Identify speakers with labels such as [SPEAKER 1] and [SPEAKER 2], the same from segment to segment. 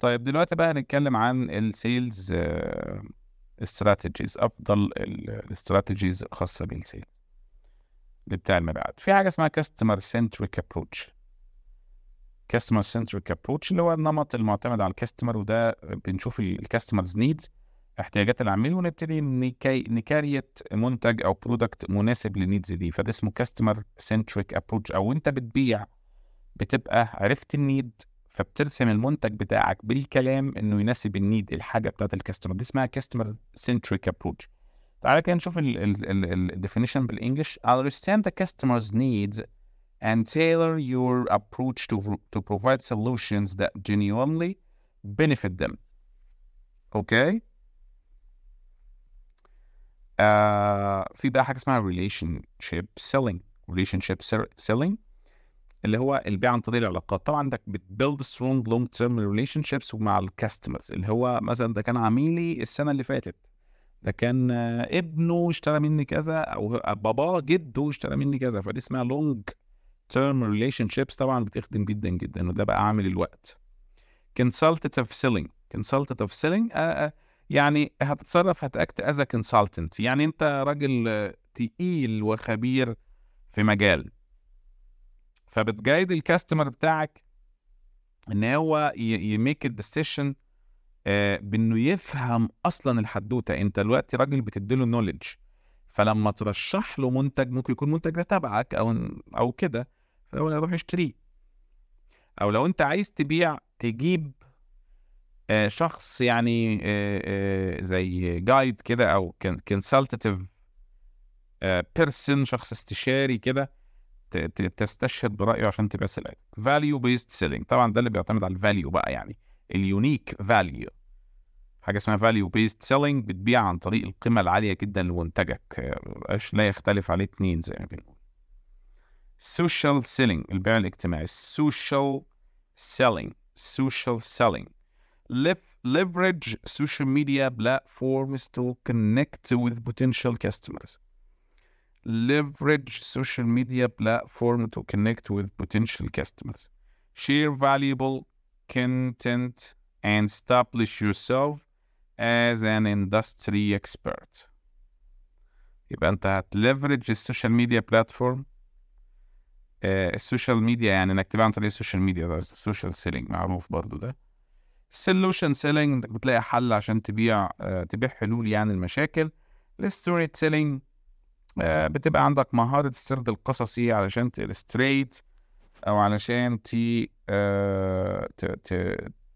[SPEAKER 1] طيب دلوقتي بقى هنتكلم عن السيلز استراتيجيز آه، افضل الاستراتيجيز الخاصه بالسيلز بتاع المبيعات في حاجه اسمها كاستمر سنتريك ابروتش كاستمر سنتريك ابروتش اللي هو النمط المعتمد على الكاستمر وده بنشوف الكاستمرز نيدز احتياجات العميل ونبتدي نكي منتج او برودكت مناسب للنيدز دي فده اسمه كاستمر سنتريك ابروتش او انت بتبيع بتبقى عرفت النيد فبترسم المنتج بتاعك بالكلام انه يناسب النيد الحاجه بتاعت الكاستمر دي اسمها كاستمر سنتريك ابروتش تعالى كده نشوف الديفينيشن بالانجلش understand the customer's needs and tailor your approach to, to provide solutions that genuinely benefit them. Okay? Uh, في بقى حاجة اسمها relationship selling. Relationship selling اللي هو البيع عن طريق العلاقات طبعا انت بتبيلد سترونج لونج تيرم ريليشن شيبس مع الكاستمرز اللي هو مثلا ده كان عميلي السنه اللي فاتت ده كان ابنه اشترى مني كذا او باباه جده اشترى مني كذا فدي اسمها لونج تيرم ريليشن شيبس طبعا بتخدم جدا جدا وده بقى عامل الوقت كونسلتيف سيلينج كونسلتيف سيلينج يعني هتتصرف هتاكت از كونسلتنت يعني انت راجل تقيل وخبير في مجال فبتجايد الكاستمر بتاعك ان هو يميك الديسيشن آه، بانه يفهم اصلا الحدوته انت دلوقتي راجل بتديله نولج فلما ترشح له منتج ممكن يكون منتج ده تبعك او او كده فهو يروح يشتريه او لو انت عايز تبيع تجيب آه، شخص يعني آه، زي جايد كده او كونسلتيف بيرسون شخص استشاري كده تستشهد برايه عشان تبيع سلعتك فاليو بيست سيلينج طبعا ده اللي بيعتمد على الفاليو بقى يعني اليونيك فاليو حاجه اسمها فاليو بيست سيلينج بتبيع عن طريق القيمه العاليه جدا لمنتجك لا يختلف عليه اتنين زي ما بنقول سوشيال سيلينج البيع الاجتماعي سوشيال سيلينج سوشيال سيلينج leverage social media platforms to connect with potential customers. leverage social media platform to connect with potential customers share valuable content and establish yourself as an industry expert يبقى انت هتليفرج السوشيال ميديا بلاتفورم السوشيال ميديا يعني انك تبيع عن طريق السوشيال ميديا ده السوشيال سيلينج معروف برضو ده سولوشن سيلينج بتلاقي حل عشان تبيع تبيع حلول يعني المشاكل الستوري سيلينج آه، بتبقى عندك مهارة السرد القصصي علشان تإلستريت أو علشان تي آه،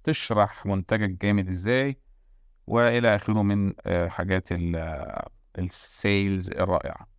[SPEAKER 1] تشرح منتجك جامد إزاي وإلى آخره من آه، حاجات السيلز الرائعة